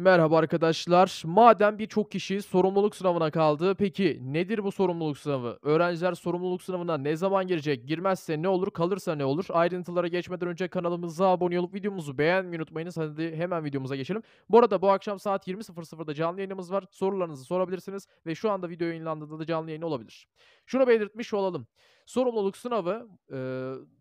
Merhaba arkadaşlar. Madem birçok kişi sorumluluk sınavına kaldı. Peki nedir bu sorumluluk sınavı? Öğrenciler sorumluluk sınavına ne zaman girecek? Girmezse ne olur? Kalırsa ne olur? Ayrıntılara geçmeden önce kanalımıza abone olup videomuzu beğenmeyi unutmayınız. Hadi hemen videomuza geçelim. Bu arada bu akşam saat 20.00'da canlı yayınımız var. Sorularınızı sorabilirsiniz ve şu anda video yayınlandığında da canlı yayın olabilir. Şunu belirtmiş olalım. Sorumluluk sınavı e,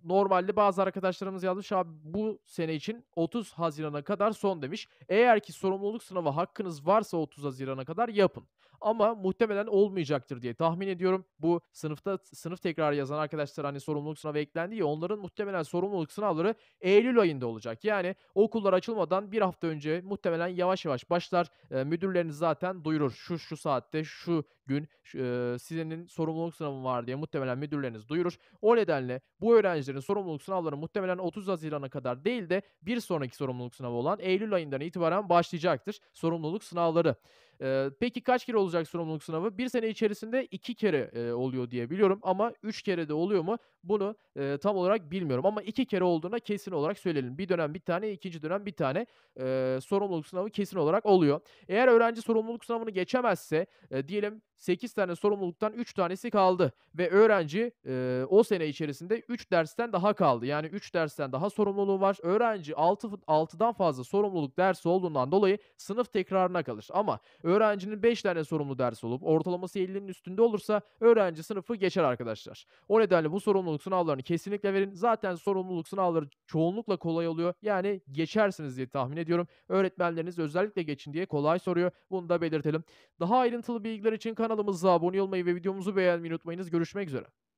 normalde bazı arkadaşlarımız yazmış abi bu sene için 30 Haziran'a kadar son demiş. Eğer ki sorumluluk sınavı hakkınız varsa 30 Haziran'a kadar yapın. Ama muhtemelen olmayacaktır diye tahmin ediyorum. Bu sınıfta sınıf tekrar yazan arkadaşlar hani sorumluluk sınavı eklendi ya onların muhtemelen sorumluluk sınavları Eylül ayında olacak. Yani okullar açılmadan bir hafta önce muhtemelen yavaş yavaş başlar. E, müdürleriniz zaten duyurur. Şu şu saatte şu gün şu, e, sizin sorumluluk sınavı var diye muhtemelen müdürleriniz öğretmeniniz duyurur. O nedenle bu öğrencilerin sorumluluk sınavları muhtemelen 30 Haziran'a kadar değil de bir sonraki sorumluluk sınavı olan Eylül ayından itibaren başlayacaktır sorumluluk sınavları. E, peki kaç kere olacak sorumluluk sınavı? Bir sene içerisinde iki kere e, oluyor diye biliyorum ama üç kere de oluyor mu? Bunu e, tam olarak bilmiyorum ama iki kere olduğuna kesin olarak söyleyelim. Bir dönem bir tane, ikinci dönem bir tane e, sorumluluk sınavı kesin olarak oluyor. Eğer öğrenci sorumluluk sınavını geçemezse e, diyelim 8 tane sorumluluktan 3 tanesi kaldı ve öğrenci e, o sene içerisinde 3 dersten daha kaldı. Yani 3 dersten daha sorumluluğu var. Öğrenci 6 6'dan fazla sorumluluk dersi olduğundan dolayı sınıf tekrarına kalır. Ama Öğrencinin 5 tane sorumlu ders olup ortalaması 50'nin üstünde olursa öğrenci sınıfı geçer arkadaşlar. O nedenle bu sorumluluk sınavlarını kesinlikle verin. Zaten sorumluluk sınavları çoğunlukla kolay oluyor. Yani geçersiniz diye tahmin ediyorum. Öğretmenleriniz özellikle geçin diye kolay soruyor. Bunu da belirtelim. Daha ayrıntılı bilgiler için kanalımıza abone olmayı ve videomuzu beğenmeyi unutmayınız. Görüşmek üzere.